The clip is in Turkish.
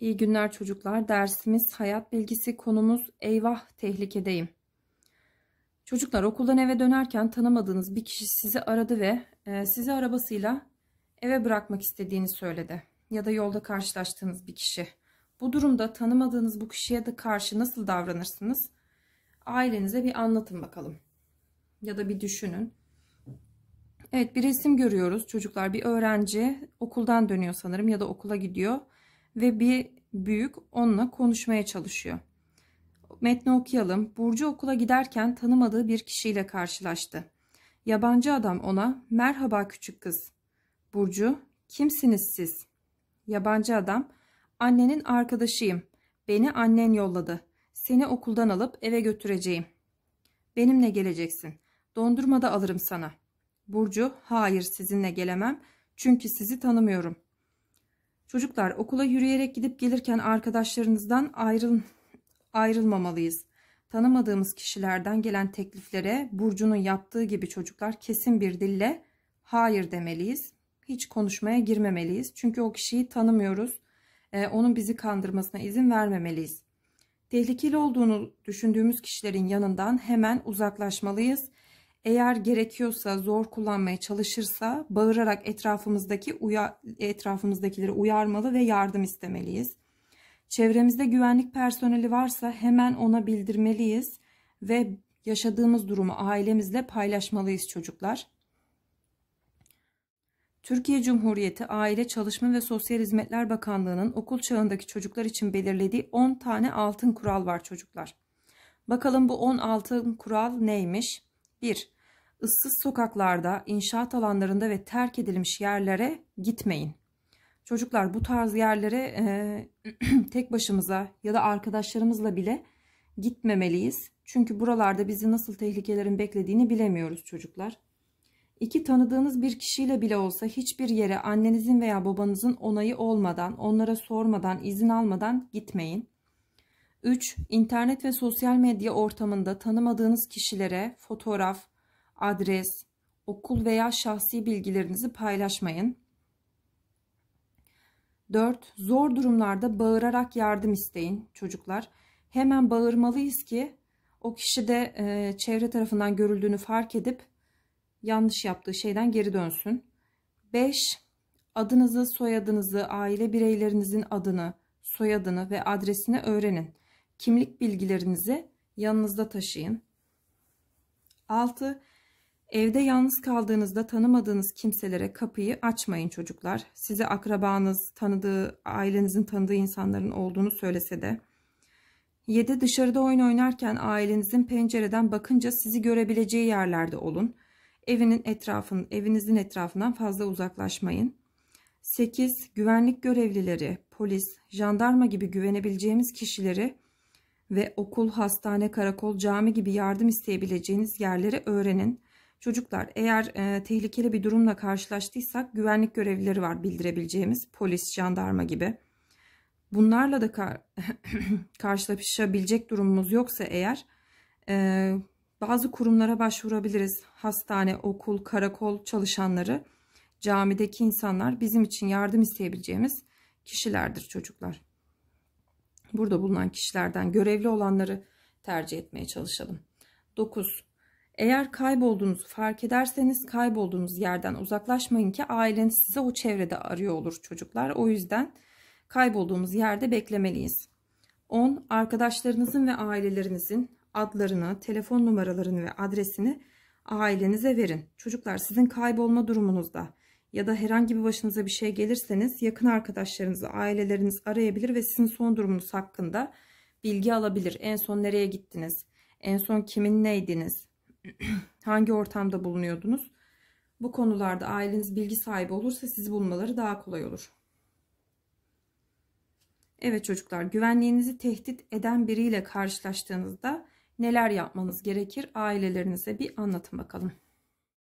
İyi günler çocuklar. Dersimiz hayat bilgisi, konumuz eyvah tehlikedeyim. Çocuklar okuldan eve dönerken tanımadığınız bir kişi sizi aradı ve e, sizi arabasıyla eve bırakmak istediğini söyledi. Ya da yolda karşılaştığınız bir kişi. Bu durumda tanımadığınız bu kişiye de karşı nasıl davranırsınız? Ailenize bir anlatın bakalım. Ya da bir düşünün. Evet bir resim görüyoruz çocuklar. Bir öğrenci okuldan dönüyor sanırım ya da okula gidiyor ve bir büyük onunla konuşmaya çalışıyor. Metni okuyalım. Burcu okula giderken tanımadığı bir kişiyle karşılaştı. Yabancı adam ona merhaba küçük kız. Burcu kimsiniz siz? Yabancı adam annenin arkadaşıyım. Beni annen yolladı. Seni okuldan alıp eve götüreceğim. Benimle geleceksin. Dondurma da alırım sana. Burcu hayır sizinle gelemem çünkü sizi tanımıyorum. Çocuklar okula yürüyerek gidip gelirken arkadaşlarınızdan ayrıl ayrılmamalıyız. Tanımadığımız kişilerden gelen tekliflere Burcu'nun yaptığı gibi çocuklar kesin bir dille hayır demeliyiz. Hiç konuşmaya girmemeliyiz. Çünkü o kişiyi tanımıyoruz. Ee, onun bizi kandırmasına izin vermemeliyiz. Tehlikeli olduğunu düşündüğümüz kişilerin yanından hemen uzaklaşmalıyız eğer gerekiyorsa zor kullanmaya çalışırsa bağırarak etrafımızdaki uya, etrafımızdakileri uyarmalı ve yardım istemeliyiz. Çevremizde güvenlik personeli varsa hemen ona bildirmeliyiz ve yaşadığımız durumu ailemizle paylaşmalıyız çocuklar. Türkiye Cumhuriyeti Aile Çalışma ve Sosyal Hizmetler Bakanlığı'nın okul çağındaki çocuklar için belirlediği 10 tane altın kural var çocuklar. Bakalım bu 10 altın kural neymiş? 1 ıssız sokaklarda, inşaat alanlarında ve terk edilmiş yerlere gitmeyin. Çocuklar bu tarz yerlere e, tek başımıza ya da arkadaşlarımızla bile gitmemeliyiz. Çünkü buralarda bizi nasıl tehlikelerin beklediğini bilemiyoruz çocuklar. İki tanıdığınız bir kişiyle bile olsa hiçbir yere annenizin veya babanızın onayı olmadan, onlara sormadan, izin almadan gitmeyin. 3. İnternet ve sosyal medya ortamında tanımadığınız kişilere fotoğraf, adres, okul veya şahsi bilgilerinizi paylaşmayın. 4. Zor durumlarda bağırarak yardım isteyin çocuklar. Hemen bağırmalıyız ki o kişi de e, çevre tarafından görüldüğünü fark edip yanlış yaptığı şeyden geri dönsün. 5. Adınızı, soyadınızı, aile bireylerinizin adını, soyadını ve adresini öğrenin. Kimlik bilgilerinizi yanınızda taşıyın. 6. Evde yalnız kaldığınızda tanımadığınız kimselere kapıyı açmayın çocuklar. Size akrabanız, tanıdığı, ailenizin tanıdığı insanların olduğunu söylese de. 7. Dışarıda oyun oynarken ailenizin pencereden bakınca sizi görebileceği yerlerde olun. Evinin etrafın, evinizin etrafından fazla uzaklaşmayın. 8. Güvenlik görevlileri, polis, jandarma gibi güvenebileceğimiz kişileri ve okul, hastane, karakol, cami gibi yardım isteyebileceğiniz yerleri öğrenin. Çocuklar eğer e, tehlikeli bir durumla karşılaştıysak güvenlik görevlileri var bildirebileceğimiz polis, jandarma gibi. Bunlarla da kar karşılaşabilecek durumumuz yoksa eğer e, bazı kurumlara başvurabiliriz. Hastane, okul, karakol çalışanları, camideki insanlar bizim için yardım isteyebileceğimiz kişilerdir çocuklar. Burada bulunan kişilerden görevli olanları tercih etmeye çalışalım. 9. Eğer kaybolduğunuzu fark ederseniz kaybolduğunuz yerden uzaklaşmayın ki aileniz size o çevrede arıyor olur çocuklar. O yüzden kaybolduğumuz yerde beklemeliyiz. 10. Arkadaşlarınızın ve ailelerinizin adlarını, telefon numaralarını ve adresini ailenize verin. Çocuklar sizin kaybolma durumunuzda ya da herhangi bir başınıza bir şey gelirseniz yakın arkadaşlarınızı, aileleriniz arayabilir ve sizin son durumunuz hakkında bilgi alabilir. En son nereye gittiniz? En son kimin neydiniz? hangi ortamda bulunuyordunuz? Bu konularda aileniz bilgi sahibi olursa sizi bulmaları daha kolay olur. Evet çocuklar, güvenliğinizi tehdit eden biriyle karşılaştığınızda neler yapmanız gerekir? Ailelerinize bir anlatın bakalım.